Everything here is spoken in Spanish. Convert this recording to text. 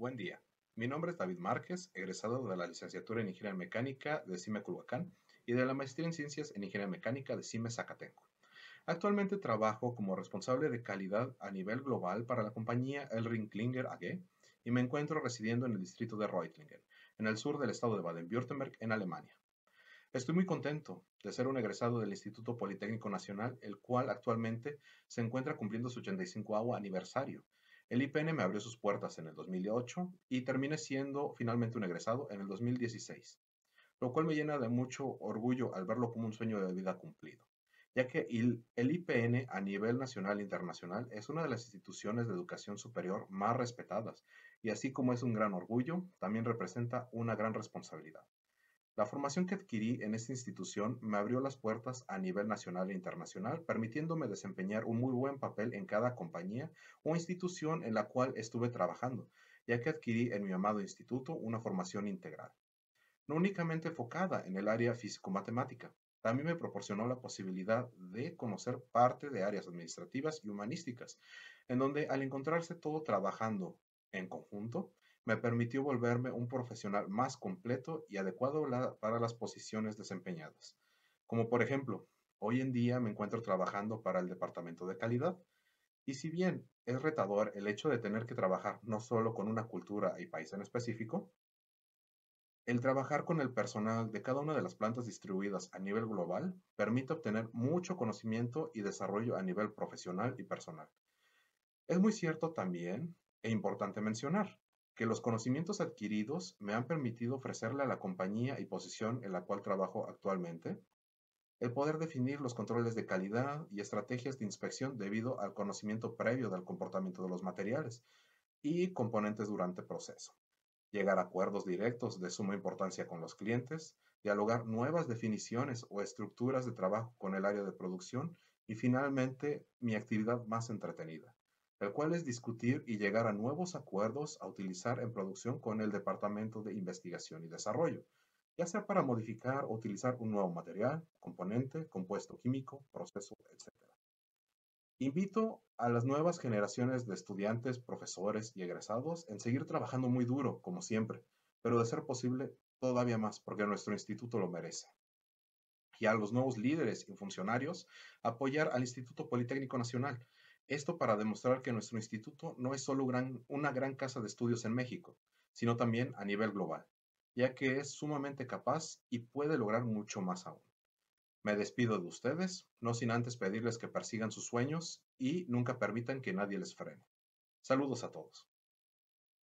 Buen día. Mi nombre es David Márquez, egresado de la licenciatura en Ingeniería Mecánica de CIME Culhuacán y de la maestría en Ciencias en Ingeniería Mecánica de CIME Zacatenco. Actualmente trabajo como responsable de calidad a nivel global para la compañía Elringklinger AG y me encuentro residiendo en el distrito de Reutlingen, en el sur del estado de Baden-Württemberg, en Alemania. Estoy muy contento de ser un egresado del Instituto Politécnico Nacional, el cual actualmente se encuentra cumpliendo su 85 aniversario el IPN me abrió sus puertas en el 2008 y terminé siendo finalmente un egresado en el 2016, lo cual me llena de mucho orgullo al verlo como un sueño de vida cumplido, ya que el IPN a nivel nacional e internacional es una de las instituciones de educación superior más respetadas y así como es un gran orgullo, también representa una gran responsabilidad. La formación que adquirí en esta institución me abrió las puertas a nivel nacional e internacional, permitiéndome desempeñar un muy buen papel en cada compañía o institución en la cual estuve trabajando, ya que adquirí en mi amado instituto una formación integral, no únicamente enfocada en el área físico-matemática. También me proporcionó la posibilidad de conocer parte de áreas administrativas y humanísticas, en donde al encontrarse todo trabajando en conjunto, me permitió volverme un profesional más completo y adecuado para las posiciones desempeñadas. Como por ejemplo, hoy en día me encuentro trabajando para el Departamento de Calidad y si bien es retador el hecho de tener que trabajar no solo con una cultura y país en específico, el trabajar con el personal de cada una de las plantas distribuidas a nivel global permite obtener mucho conocimiento y desarrollo a nivel profesional y personal. Es muy cierto también e importante mencionar que los conocimientos adquiridos me han permitido ofrecerle a la compañía y posición en la cual trabajo actualmente, el poder definir los controles de calidad y estrategias de inspección debido al conocimiento previo del comportamiento de los materiales y componentes durante el proceso, llegar a acuerdos directos de suma importancia con los clientes, dialogar nuevas definiciones o estructuras de trabajo con el área de producción y finalmente mi actividad más entretenida, el cual es discutir y llegar a nuevos acuerdos a utilizar en producción con el Departamento de Investigación y Desarrollo, ya sea para modificar o utilizar un nuevo material, componente, compuesto químico, proceso, etc. Invito a las nuevas generaciones de estudiantes, profesores y egresados en seguir trabajando muy duro, como siempre, pero de ser posible todavía más, porque nuestro instituto lo merece. Y a los nuevos líderes y funcionarios, apoyar al Instituto Politécnico Nacional, esto para demostrar que nuestro instituto no es solo una gran casa de estudios en México, sino también a nivel global, ya que es sumamente capaz y puede lograr mucho más aún. Me despido de ustedes, no sin antes pedirles que persigan sus sueños y nunca permitan que nadie les frene. Saludos a todos.